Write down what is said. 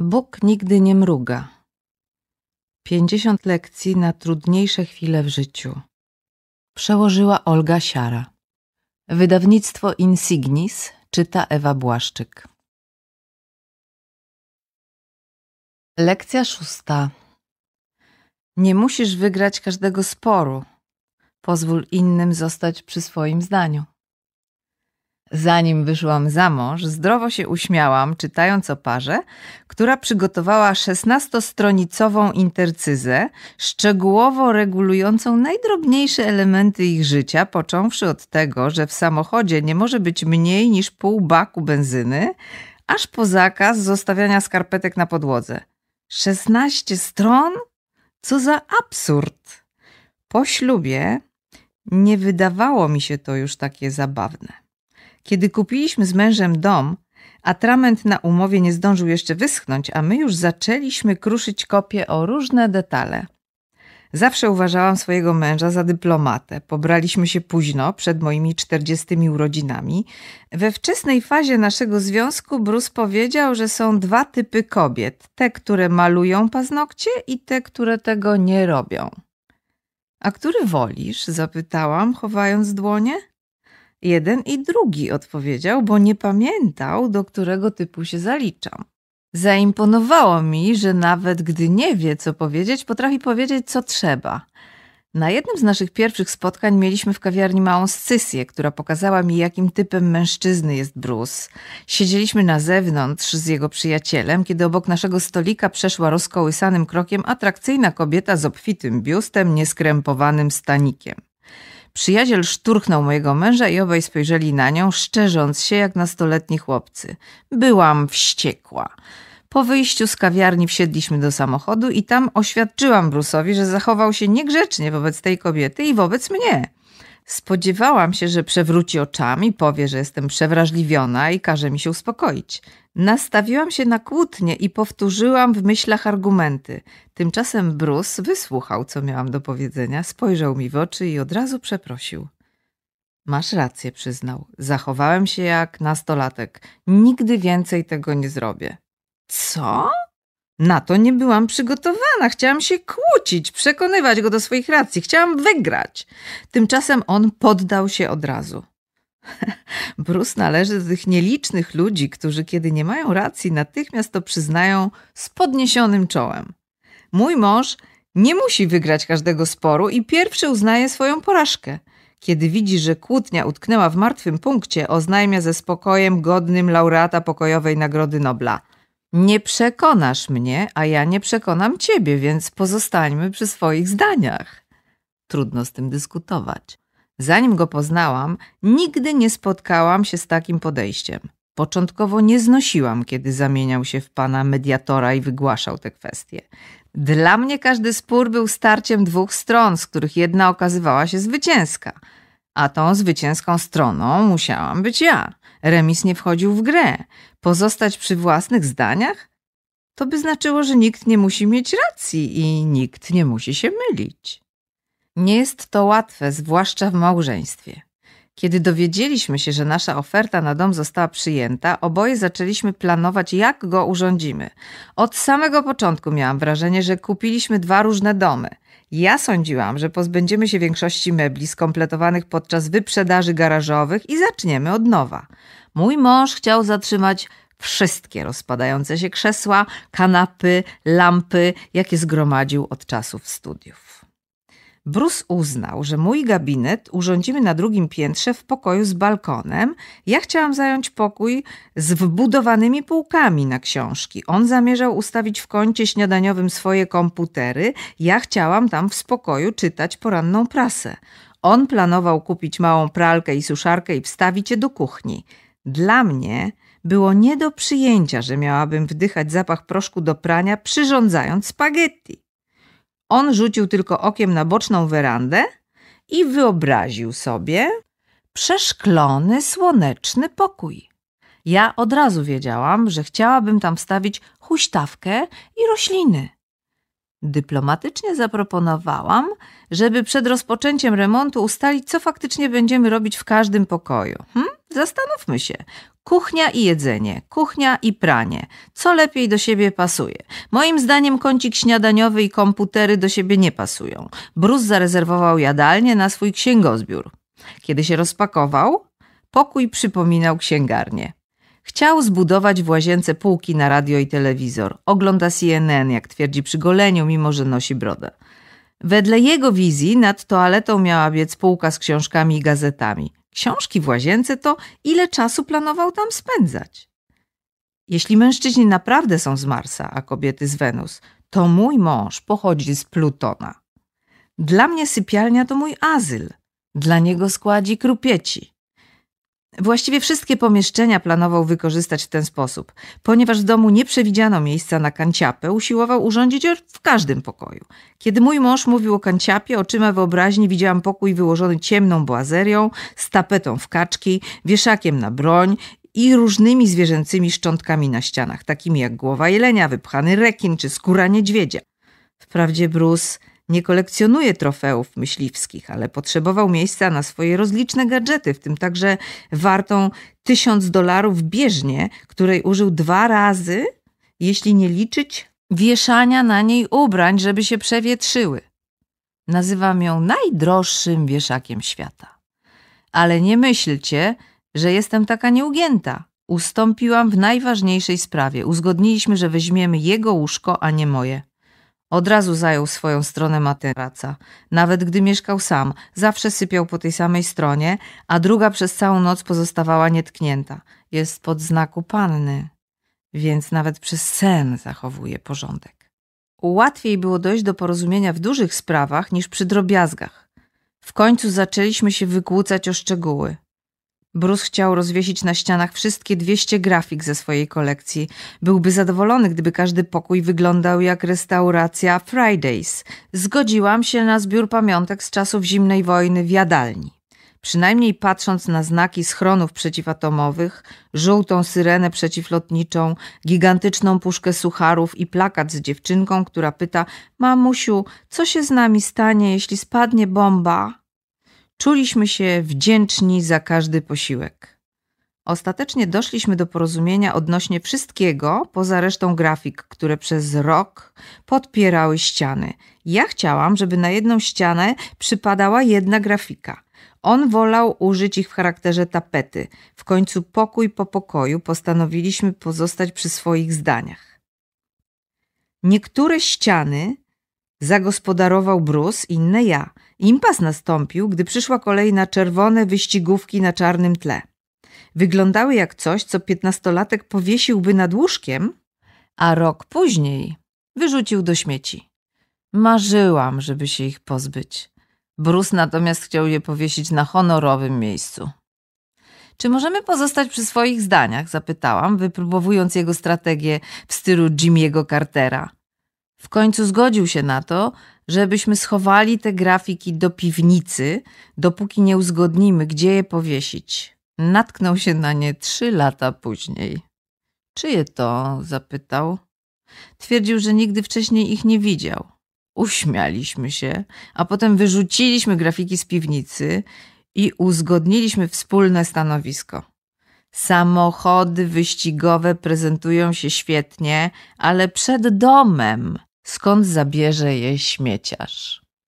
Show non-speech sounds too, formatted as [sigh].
Bóg nigdy nie mruga. 50 lekcji na trudniejsze chwile w życiu. Przełożyła Olga Siara. Wydawnictwo Insignis czyta Ewa Błaszczyk. Lekcja szósta. Nie musisz wygrać każdego sporu. Pozwól innym zostać przy swoim zdaniu. Zanim wyszłam za mąż, zdrowo się uśmiałam, czytając o parze, która przygotowała 16-stronicową intercyzę, szczegółowo regulującą najdrobniejsze elementy ich życia, począwszy od tego, że w samochodzie nie może być mniej niż pół baku benzyny, aż po zakaz zostawiania skarpetek na podłodze. 16 stron? Co za absurd! Po ślubie nie wydawało mi się to już takie zabawne. Kiedy kupiliśmy z mężem dom, atrament na umowie nie zdążył jeszcze wyschnąć, a my już zaczęliśmy kruszyć kopie o różne detale. Zawsze uważałam swojego męża za dyplomatę. Pobraliśmy się późno, przed moimi czterdziestymi urodzinami. We wczesnej fazie naszego związku Bruce powiedział, że są dwa typy kobiet: te, które malują paznokcie i te, które tego nie robią. A który wolisz? zapytałam, chowając dłonie. Jeden i drugi odpowiedział, bo nie pamiętał, do którego typu się zaliczam. Zaimponowało mi, że nawet gdy nie wie, co powiedzieć, potrafi powiedzieć, co trzeba. Na jednym z naszych pierwszych spotkań mieliśmy w kawiarni małą scysję, która pokazała mi, jakim typem mężczyzny jest Bruce. Siedzieliśmy na zewnątrz z jego przyjacielem, kiedy obok naszego stolika przeszła rozkołysanym krokiem atrakcyjna kobieta z obfitym biustem, nieskrępowanym stanikiem. Przyjaciel szturchnął mojego męża i obaj spojrzeli na nią, szczerząc się jak nastoletni chłopcy. Byłam wściekła. Po wyjściu z kawiarni wsiedliśmy do samochodu i tam oświadczyłam Brusowi, że zachował się niegrzecznie wobec tej kobiety i wobec mnie. Spodziewałam się, że przewróci oczami, powie, że jestem przewrażliwiona i każe mi się uspokoić. Nastawiłam się na kłótnię i powtórzyłam w myślach argumenty. Tymczasem Bruce wysłuchał, co miałam do powiedzenia, spojrzał mi w oczy i od razu przeprosił. Masz rację, przyznał. Zachowałem się jak nastolatek. Nigdy więcej tego nie zrobię. Co? Na to nie byłam przygotowana. Chciałam się kłócić, przekonywać go do swoich racji. Chciałam wygrać. Tymczasem on poddał się od razu. [laughs] Bruce należy do tych nielicznych ludzi, którzy kiedy nie mają racji, natychmiast to przyznają z podniesionym czołem. Mój mąż nie musi wygrać każdego sporu i pierwszy uznaje swoją porażkę. Kiedy widzi, że kłótnia utknęła w martwym punkcie, oznajmia ze spokojem godnym laureata pokojowej Nagrody Nobla. Nie przekonasz mnie, a ja nie przekonam ciebie, więc pozostańmy przy swoich zdaniach. Trudno z tym dyskutować. Zanim go poznałam, nigdy nie spotkałam się z takim podejściem. Początkowo nie znosiłam, kiedy zamieniał się w pana mediatora i wygłaszał te kwestie. Dla mnie każdy spór był starciem dwóch stron, z których jedna okazywała się zwycięska, a tą zwycięską stroną musiałam być ja. Remis nie wchodził w grę pozostać przy własnych zdaniach, to by znaczyło, że nikt nie musi mieć racji i nikt nie musi się mylić. Nie jest to łatwe, zwłaszcza w małżeństwie. Kiedy dowiedzieliśmy się, że nasza oferta na dom została przyjęta, oboje zaczęliśmy planować, jak go urządzimy. Od samego początku miałam wrażenie, że kupiliśmy dwa różne domy – ja sądziłam, że pozbędziemy się większości mebli skompletowanych podczas wyprzedaży garażowych i zaczniemy od nowa. Mój mąż chciał zatrzymać wszystkie rozpadające się krzesła, kanapy, lampy, jakie zgromadził od czasów studiów. Bruce uznał, że mój gabinet urządzimy na drugim piętrze w pokoju z balkonem. Ja chciałam zająć pokój z wbudowanymi półkami na książki. On zamierzał ustawić w kącie śniadaniowym swoje komputery. Ja chciałam tam w spokoju czytać poranną prasę. On planował kupić małą pralkę i suszarkę i wstawić je do kuchni. Dla mnie było nie do przyjęcia, że miałabym wdychać zapach proszku do prania, przyrządzając spaghetti. On rzucił tylko okiem na boczną werandę i wyobraził sobie przeszklony, słoneczny pokój. Ja od razu wiedziałam, że chciałabym tam wstawić huśtawkę i rośliny. Dyplomatycznie zaproponowałam, żeby przed rozpoczęciem remontu ustalić, co faktycznie będziemy robić w każdym pokoju. Hm? Zastanówmy się, Kuchnia i jedzenie, kuchnia i pranie. Co lepiej do siebie pasuje? Moim zdaniem kącik śniadaniowy i komputery do siebie nie pasują. Bruce zarezerwował jadalnię na swój księgozbiór. Kiedy się rozpakował, pokój przypominał księgarnię. Chciał zbudować w łazience półki na radio i telewizor. Ogląda CNN, jak twierdzi przy goleniu, mimo że nosi brodę. Wedle jego wizji nad toaletą miała biec półka z książkami i gazetami książki w łazience, to ile czasu planował tam spędzać? Jeśli mężczyźni naprawdę są z Marsa, a kobiety z Wenus, to mój mąż pochodzi z Plutona. Dla mnie sypialnia to mój azyl, dla niego składzi krupieci. Właściwie wszystkie pomieszczenia planował wykorzystać w ten sposób. Ponieważ w domu nie przewidziano miejsca na kanciapę, usiłował urządzić ją w każdym pokoju. Kiedy mój mąż mówił o kanciapie, oczyma wyobraźni widziałam pokój wyłożony ciemną błazerią, z tapetą w kaczki, wieszakiem na broń i różnymi zwierzęcymi szczątkami na ścianach, takimi jak głowa jelenia, wypchany rekin czy skóra niedźwiedzia. Wprawdzie Bruce nie kolekcjonuje trofeów myśliwskich, ale potrzebował miejsca na swoje rozliczne gadżety, w tym także wartą tysiąc dolarów bieżnie, której użył dwa razy, jeśli nie liczyć wieszania na niej ubrań, żeby się przewietrzyły. Nazywam ją najdroższym wieszakiem świata. Ale nie myślcie, że jestem taka nieugięta. Ustąpiłam w najważniejszej sprawie. Uzgodniliśmy, że weźmiemy jego łóżko, a nie moje. Od razu zajął swoją stronę materaca. Nawet gdy mieszkał sam, zawsze sypiał po tej samej stronie, a druga przez całą noc pozostawała nietknięta. Jest pod znaku panny, więc nawet przez sen zachowuje porządek. Łatwiej było dojść do porozumienia w dużych sprawach niż przy drobiazgach. W końcu zaczęliśmy się wykłócać o szczegóły. Bruce chciał rozwiesić na ścianach wszystkie 200 grafik ze swojej kolekcji. Byłby zadowolony, gdyby każdy pokój wyglądał jak restauracja Fridays. Zgodziłam się na zbiór pamiątek z czasów zimnej wojny w jadalni. Przynajmniej patrząc na znaki schronów przeciwatomowych, żółtą syrenę przeciwlotniczą, gigantyczną puszkę sucharów i plakat z dziewczynką, która pyta: Mamusiu, co się z nami stanie, jeśli spadnie bomba? Czuliśmy się wdzięczni za każdy posiłek. Ostatecznie doszliśmy do porozumienia odnośnie wszystkiego, poza resztą grafik, które przez rok podpierały ściany. Ja chciałam, żeby na jedną ścianę przypadała jedna grafika. On wolał użyć ich w charakterze tapety. W końcu pokój po pokoju postanowiliśmy pozostać przy swoich zdaniach. Niektóre ściany Zagospodarował Bruce, inne ja. Impas nastąpił, gdy przyszła kolej na czerwone wyścigówki na czarnym tle. Wyglądały jak coś, co piętnastolatek powiesiłby nad łóżkiem, a rok później wyrzucił do śmieci. Marzyłam, żeby się ich pozbyć. Bruce natomiast chciał je powiesić na honorowym miejscu. Czy możemy pozostać przy swoich zdaniach? Zapytałam, wypróbowując jego strategię w stylu Jimmy'ego Cartera. W końcu zgodził się na to, żebyśmy schowali te grafiki do piwnicy, dopóki nie uzgodnimy, gdzie je powiesić. Natknął się na nie trzy lata później. Czyje to? zapytał. Twierdził, że nigdy wcześniej ich nie widział. Uśmialiśmy się, a potem wyrzuciliśmy grafiki z piwnicy i uzgodniliśmy wspólne stanowisko. Samochody wyścigowe prezentują się świetnie, ale przed domem skąd zabierze je śmieciarz.